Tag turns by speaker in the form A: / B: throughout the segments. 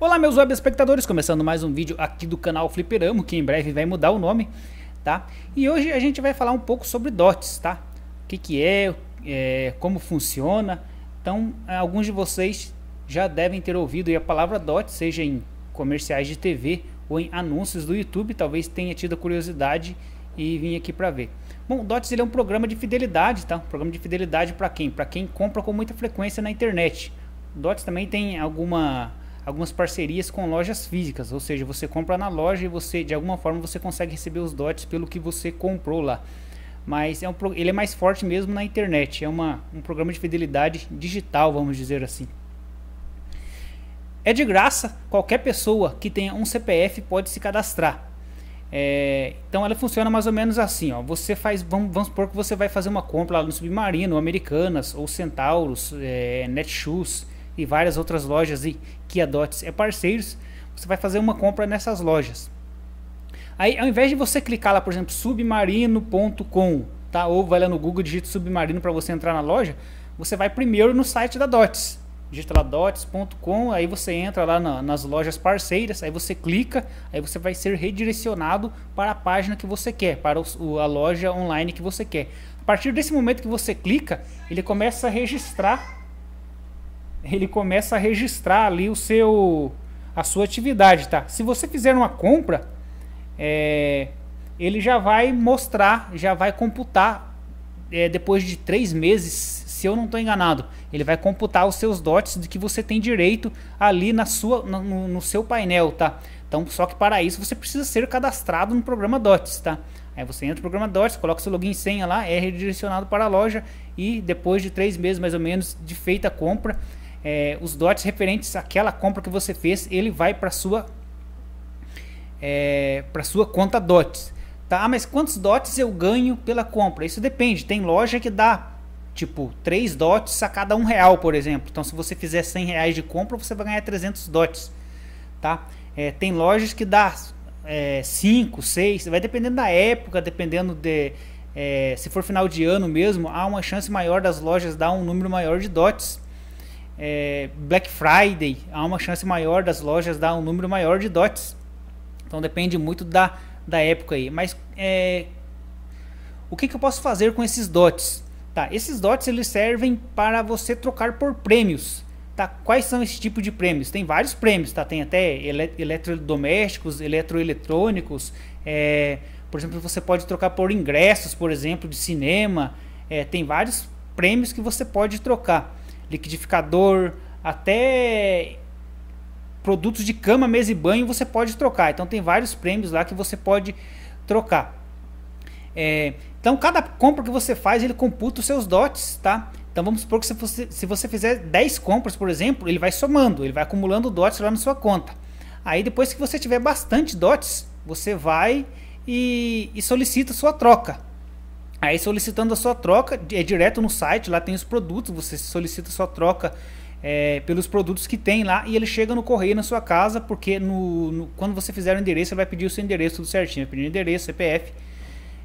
A: Olá meus web espectadores, começando mais um vídeo aqui do canal Fliperamo, que em breve vai mudar o nome, tá? E hoje a gente vai falar um pouco sobre DOTS, tá? O que que é, é, como funciona, então é, alguns de vocês já devem ter ouvido a palavra DOTS, seja em comerciais de TV ou em anúncios do YouTube, talvez tenha tido a curiosidade e vim aqui para ver. Bom, o DOTS ele é um programa de fidelidade, tá? Um programa de fidelidade para quem? Para quem compra com muita frequência na internet. O DOTS também tem alguma algumas parcerias com lojas físicas, ou seja, você compra na loja e você de alguma forma você consegue receber os dots pelo que você comprou lá. Mas é um, ele é mais forte mesmo na internet, é uma, um programa de fidelidade digital, vamos dizer assim. É de graça, qualquer pessoa que tenha um CPF pode se cadastrar. É, então ela funciona mais ou menos assim, ó. Você faz, vamos, vamos supor que você vai fazer uma compra lá no Submarino, Americanas ou Centauros, é, Netshoes e várias outras lojas e que a Dots é parceiros, você vai fazer uma compra nessas lojas. Aí, ao invés de você clicar lá, por exemplo, submarino.com, tá? Ou vai lá no Google, digita submarino para você entrar na loja, você vai primeiro no site da Dots. Digita lá dots.com, aí você entra lá na, nas lojas parceiras, aí você clica, aí você vai ser redirecionado para a página que você quer, para o, a loja online que você quer. A partir desse momento que você clica, ele começa a registrar ele começa a registrar ali o seu a sua atividade, tá? Se você fizer uma compra, é, ele já vai mostrar, já vai computar é, depois de três meses, se eu não estou enganado, ele vai computar os seus dotes de que você tem direito ali na sua, no, no, seu painel, tá? Então, só que para isso você precisa ser cadastrado no programa Dots, tá? Aí você entra no programa Dots, coloca seu login e senha lá, é redirecionado para a loja e depois de três meses mais ou menos de feita a compra, é, os dotes referentes àquela compra que você fez, ele vai para sua é, para sua conta dotes. Tá, ah, mas quantos dotes eu ganho pela compra? Isso depende. Tem loja que dá tipo 3 dotes a cada um real, por exemplo. Então, se você fizer 100 reais de compra, você vai ganhar 300 dotes. Tá? É, tem lojas que dá 5, é, 6, vai dependendo da época, dependendo de. É, se for final de ano mesmo, há uma chance maior das lojas dar um número maior de dotes é, Black Friday, há uma chance maior das lojas dar um número maior de dots. Então depende muito da, da época aí. Mas é, o que, que, eu posso fazer com esses dots? Tá, esses dots eles servem para você trocar por prêmios. Tá, quais são esse tipo de prêmios? Tem vários prêmios, tá? Tem até ele eletrodomésticos, eletroeletrônicos. É, por exemplo, você pode trocar por ingressos, por exemplo, de cinema. É, tem vários prêmios que você pode trocar liquidificador, até produtos de cama, mesa e banho você pode trocar. Então tem vários prêmios lá que você pode trocar. É, então cada compra que você faz ele computa os seus dots, tá? Então vamos supor que se você, se você fizer 10 compras, por exemplo, ele vai somando, ele vai acumulando dots lá na sua conta. Aí depois que você tiver bastante dots, você vai e, e solicita sua troca. Aí solicitando a sua troca, é direto no site, lá tem os produtos, você solicita a sua troca é, pelos produtos que tem lá e ele chega no correio na sua casa, porque no, no quando você fizer o endereço, ele vai pedir o seu endereço tudo certinho, vai pedir o endereço, CPF.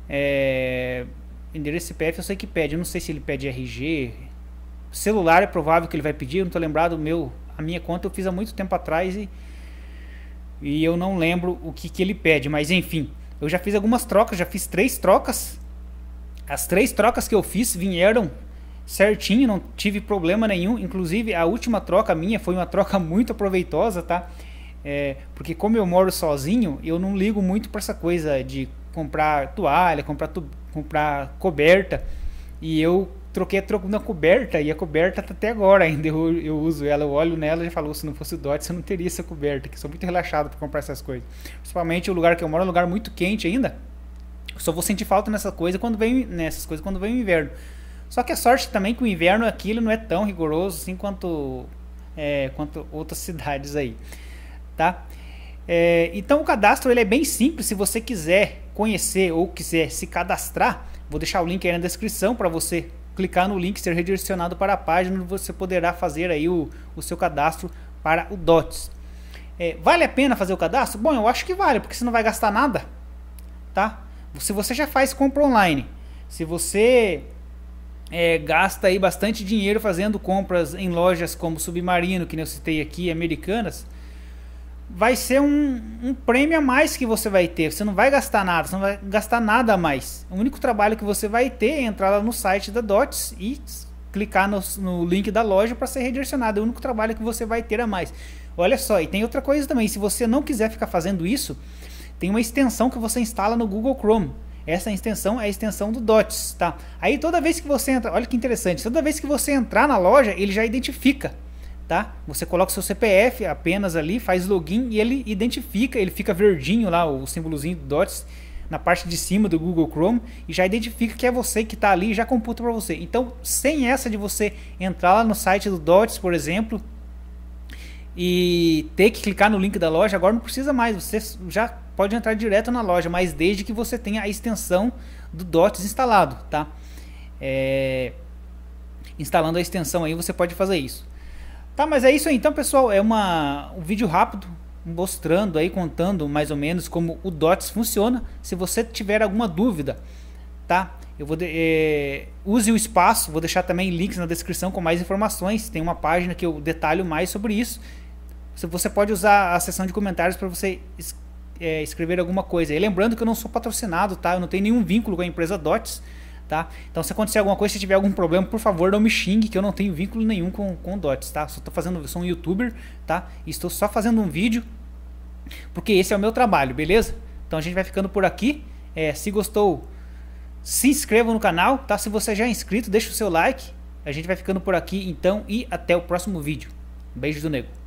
A: É, endereço CPF eu sei que pede, eu não sei se ele pede RG. Celular é provável que ele vai pedir, eu não tô lembrado, meu, a minha conta eu fiz há muito tempo atrás e, e eu não lembro o que, que ele pede, mas enfim, eu já fiz algumas trocas, já fiz três trocas as três trocas que eu fiz vieram certinho, não tive problema nenhum. Inclusive, a última troca minha foi uma troca muito proveitosa, tá? É, porque como eu moro sozinho, eu não ligo muito para essa coisa de comprar toalha, comprar, tu, comprar coberta. E eu troquei a troca na coberta e a coberta tá até agora ainda. Eu, eu uso ela, eu olho nela e falo, se não fosse o DOT, eu não teria essa coberta, que sou muito relaxado para comprar essas coisas. Principalmente o lugar que eu moro é um lugar muito quente ainda. Só vou sentir falta nessa coisa quando vem nessas coisas quando vem o inverno. Só que a sorte também que o inverno aqui ele não é tão rigoroso assim quanto é, quanto outras cidades aí, tá? É, então o cadastro ele é bem simples. Se você quiser conhecer ou quiser se cadastrar, vou deixar o link aí na descrição para você clicar no link ser redirecionado para a página onde você poderá fazer aí o, o seu cadastro para o DOTS. É, vale a pena fazer o cadastro? Bom, eu acho que vale, porque você não vai gastar nada, tá? Se você já faz compra online, se você é, gasta aí bastante dinheiro fazendo compras em lojas como Submarino, que eu citei aqui, americanas, vai ser um, um prêmio a mais que você vai ter. Você não vai gastar nada, você não vai gastar nada a mais. O único trabalho que você vai ter é entrar lá no site da Dots e clicar no, no link da loja para ser redirecionado. É o único trabalho que você vai ter a mais. Olha só, e tem outra coisa também: se você não quiser ficar fazendo isso, tem uma extensão que você instala no Google Chrome. Essa extensão é a extensão do DOTS, tá? Aí toda vez que você entra, olha que interessante, toda vez que você entrar na loja, ele já identifica, tá? Você coloca seu CPF apenas ali, faz login e ele identifica, ele fica verdinho lá, o símbolozinho do DOTS na parte de cima do Google Chrome e já identifica que é você que está ali e já computa para você. Então, sem essa de você entrar lá no site do DOTS, por exemplo, e ter que clicar no link da loja, agora não precisa mais, você já pode entrar direto na loja, mas desde que você tenha a extensão do DOTS instalado, tá? É... Instalando a extensão aí, você pode fazer isso. Tá, mas é isso aí. Então, pessoal, é uma... um vídeo rápido mostrando aí, contando mais ou menos como o DOTS funciona. Se você tiver alguma dúvida, tá? Eu vou de, é, use o espaço, vou deixar também links na descrição com mais informações. Tem uma página que eu detalho mais sobre isso. Você pode usar a seção de comentários para você é, escrever alguma coisa. E lembrando que eu não sou patrocinado, tá? Eu não tenho nenhum vínculo com a empresa DOTS, tá? Então se acontecer alguma coisa, se tiver algum problema, por favor, não me xingue, que eu não tenho vínculo nenhum com, com DOTS, tá? Só tô fazendo, sou um youtuber, tá? E estou só fazendo um vídeo, porque esse é o meu trabalho, beleza? Então a gente vai ficando por aqui. É, se gostou, se inscreva no canal, tá? Se você já é inscrito, deixa o seu like. A gente vai ficando por aqui então e até o próximo vídeo. beijo do nego.